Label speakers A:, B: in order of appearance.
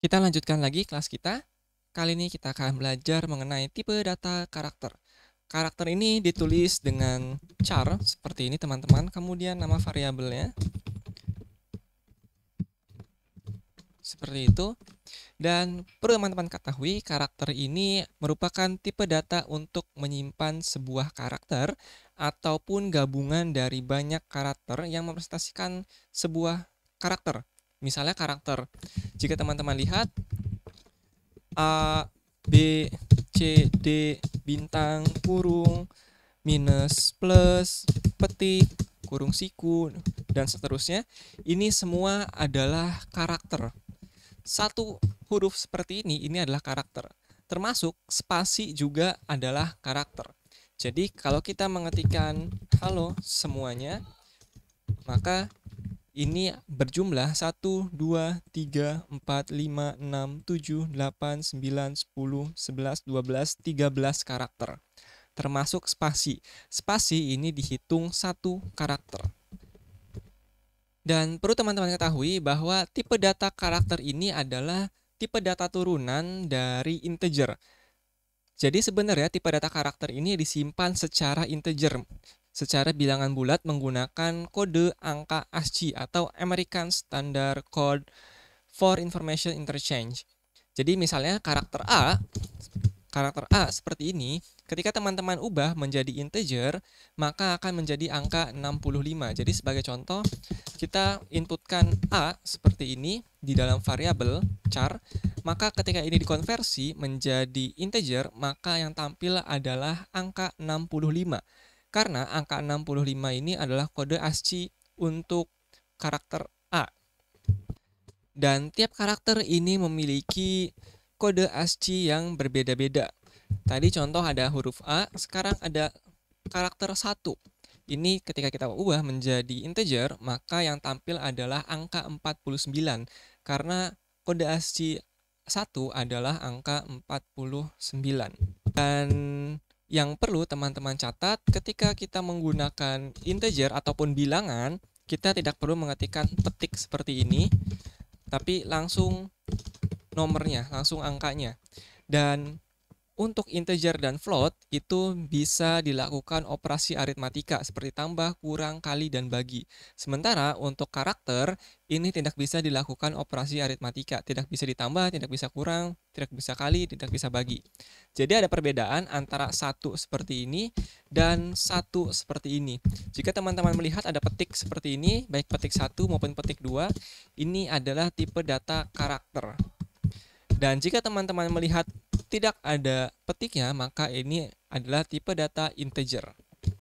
A: Kita lanjutkan lagi kelas kita. Kali ini kita akan belajar mengenai tipe data karakter. Karakter ini ditulis dengan char seperti ini teman-teman. Kemudian nama variabelnya seperti itu. Dan perlu teman-teman ketahui, karakter ini merupakan tipe data untuk menyimpan sebuah karakter ataupun gabungan dari banyak karakter yang mempresentasikan sebuah karakter misalnya karakter. Jika teman-teman lihat A B C D bintang kurung minus plus petik kurung siku dan seterusnya ini semua adalah karakter satu huruf seperti ini ini adalah karakter termasuk spasi juga adalah karakter jadi kalau kita mengetikkan halo semuanya maka ini berjumlah 1, 2, 3, 4, 5, 6, 7, 8, 9, 10, 11, 12, 13 karakter. Termasuk spasi. Spasi ini dihitung satu karakter. Dan perlu teman-teman ketahui bahwa tipe data karakter ini adalah tipe data turunan dari integer. Jadi sebenarnya tipe data karakter ini disimpan secara integer secara bilangan bulat menggunakan kode angka ASCII atau American Standard Code for Information Interchange. Jadi misalnya karakter A, karakter A seperti ini, ketika teman-teman ubah menjadi integer, maka akan menjadi angka 65. Jadi sebagai contoh, kita inputkan A seperti ini di dalam variabel char, maka ketika ini dikonversi menjadi integer, maka yang tampil adalah angka 65. Karena angka 65 ini adalah kode ASCII untuk karakter A. Dan tiap karakter ini memiliki kode ASCII yang berbeda-beda. Tadi contoh ada huruf A, sekarang ada karakter 1. Ini ketika kita ubah menjadi integer, maka yang tampil adalah angka 49 karena kode ASCII 1 adalah angka 49. Dan yang perlu teman-teman catat ketika kita menggunakan integer ataupun bilangan, kita tidak perlu mengetikkan petik seperti ini, tapi langsung nomornya, langsung angkanya. Dan untuk integer dan float itu bisa dilakukan operasi aritmatika seperti tambah, kurang, kali, dan bagi. Sementara untuk karakter ini tidak bisa dilakukan operasi aritmatika, tidak bisa ditambah, tidak bisa kurang, tidak bisa kali, tidak bisa bagi. Jadi ada perbedaan antara satu seperti ini dan satu seperti ini. Jika teman-teman melihat ada petik seperti ini, baik petik satu maupun petik dua, ini adalah tipe data karakter. Dan jika teman-teman melihat tidak ada petiknya, maka ini adalah tipe data integer.